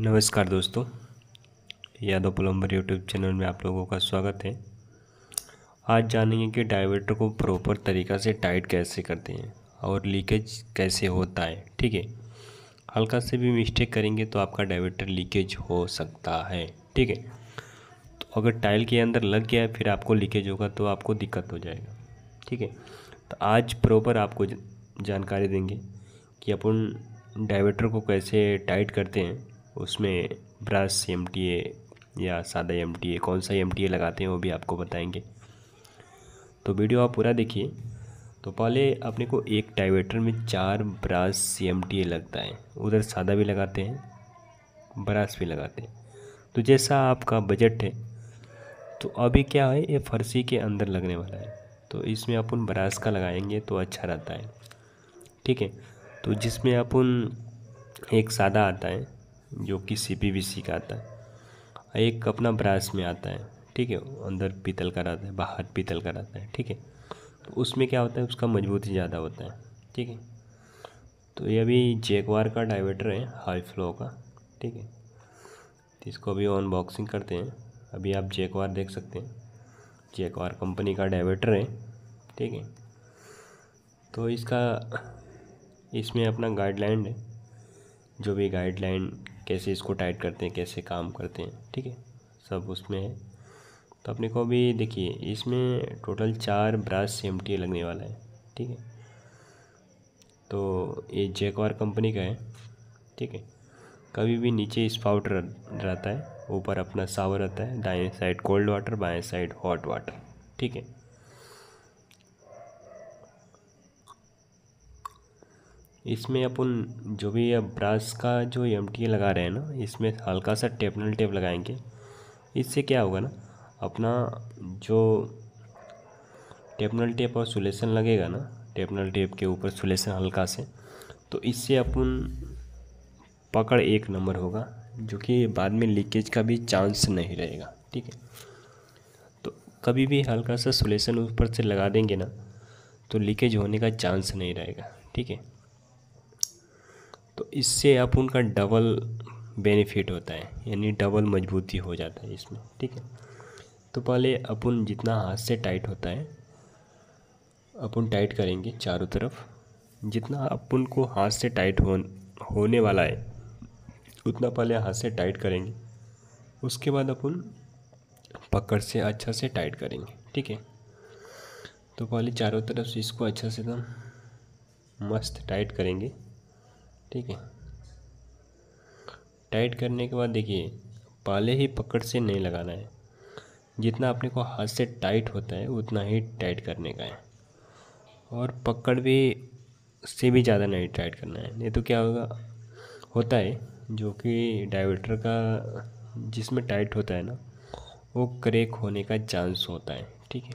नमस्कार दोस्तों Yadav plumber YouTube channel में आप लोगों का स्वागत है आज जानेंगे कि डाइवर्टर को प्रॉपर तरीक़ा से टाइट कैसे करते हैं और लीकेज कैसे होता है ठीक है हल्का से भी मिस्टेक करेंगे तो आपका डाइवर्टर लीकेज हो सकता है ठीक है तो अगर टाइल के अंदर लग गया है फिर आपको लीकेज होगा तो आपको दिक्कत हो जाएगा ठीक है तो आज प्रॉपर आपको जानकारी देंगे कि अपन डाइवर्टर को कैसे टाइट करते हैं उसमें ब्रास एम या सादा एम कौन सा एम लगाते हैं वो भी आपको बताएंगे तो वीडियो आप पूरा देखिए तो पहले अपने को एक डाइवेटर में चार ब्रास सी एम लगता है उधर सादा भी लगाते हैं ब्रास भी लगाते हैं तो जैसा आपका बजट है तो अभी क्या है ये फर्सी के अंदर लगने वाला है तो इसमें अपन ब्रास का लगाएंगे तो अच्छा रहता है ठीक है तो जिसमें अपन एक सादा आता है जो कि सी का आता है एक अपना ब्रास में आता है ठीक है अंदर पीतल का रहता है बाहर पीतल का रहता है ठीक है तो उसमें क्या होता है उसका मजबूती ज़्यादा होता है ठीक है तो ये अभी जेकवार का डाइवेटर है हाई फ्लो का ठीक है तो इसको अभी अनबॉक्सिंग करते हैं अभी आप जेकवार देख सकते हैं जेकवार कंपनी का डाइवेटर है ठीक है तो इसका इसमें अपना गाइडलाइन है जो भी गाइडलाइन कैसे इसको टाइट करते हैं कैसे काम करते हैं ठीक है सब उसमें है तो अपने को अभी देखिए इसमें टोटल चार ब्रास टी लगने वाला है ठीक है तो ये जेकवार कंपनी का है ठीक है कभी भी नीचे स्पाउट रहता है ऊपर अपना सावर रहता है दाएं साइड कोल्ड वाटर बाएं साइड हॉट वाटर ठीक है इसमें अपन जो भी अब ब्रास का जो एम लगा रहे हैं ना इसमें हल्का सा टेपनल टेप लगाएंगे इससे क्या होगा ना अपना जो टेपनल टेप और सुलेशन लगेगा ना टेपनल टेप के ऊपर सुलेशन हल्का से तो इससे अपन पकड़ एक नंबर होगा जो कि बाद में लीकेज का भी चांस नहीं रहेगा ठीक है तो कभी भी हल्का सा सुलेशन ऊपर से लगा देंगे ना तो लीकेज होने का चांस नहीं रहेगा ठीक है तो इससे आप उनका डबल बेनिफिट होता है यानी डबल मजबूती हो जाता है इसमें ठीक है तो पहले अपन जितना हाथ से टाइट होता है अपन टाइट करेंगे चारों तरफ जितना अपन को हाथ से टाइट हो होने वाला है उतना पहले हाथ से टाइट करेंगे उसके बाद अपन पकड़ से अच्छा से टाइट करेंगे ठीक है तो पहले चारों तरफ से इसको अच्छा से एकदम मस्त टाइट करेंगे ठीक है टाइट करने के बाद देखिए पाले ही पकड़ से नहीं लगाना है जितना अपने को हाथ से टाइट होता है उतना ही टाइट करने का है और पकड़ भी से भी ज़्यादा नहीं टाइट करना है नहीं तो क्या होगा होता है जो कि डाइवर्टर का जिसमें टाइट होता है ना वो क्रेक होने का चांस होता है ठीक है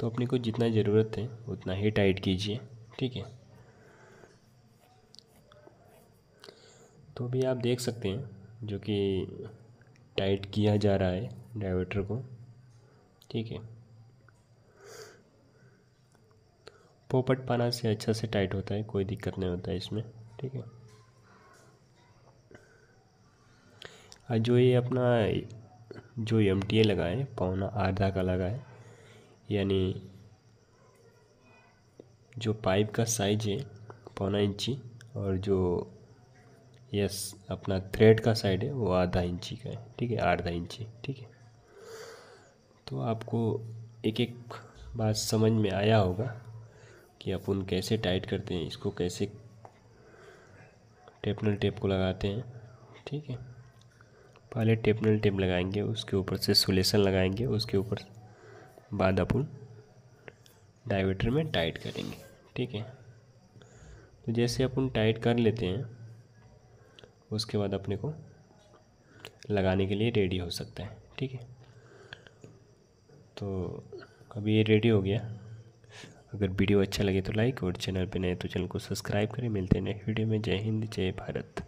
तो अपने को जितना ज़रूरत है उतना ही टाइट कीजिए ठीक है तो अभी आप देख सकते हैं जो कि टाइट किया जा रहा है डाइवर्टर को ठीक है पोपट पाना से अच्छा से टाइट होता है कोई दिक्कत नहीं होता है इसमें ठीक है और जो ये अपना जो एम टी ए लगा है पौना आधा का लगा है यानी जो पाइप का साइज है पौना इंची और जो यस अपना थ्रेड का साइड है वो आधा इंची का है ठीक है आधा इंची ठीक है तो आपको एक एक बात समझ में आया होगा कि अपन कैसे टाइट करते हैं इसको कैसे टेपनल टेप को लगाते हैं ठीक है पहले टेपनल टेप लगाएंगे उसके ऊपर से सोलेशन लगाएंगे उसके ऊपर बाद अपन डायवेटर में टाइट करेंगे ठीक है तो जैसे अपन टाइट कर लेते हैं उसके बाद अपने को लगाने के लिए रेडी हो सकता है ठीक है तो अभी ये रेडी हो गया अगर वीडियो अच्छा लगे तो लाइक और चैनल पे नए तो चैनल को सब्सक्राइब करें मिलते हैं नेक्स्ट वीडियो में जय हिंद जय भारत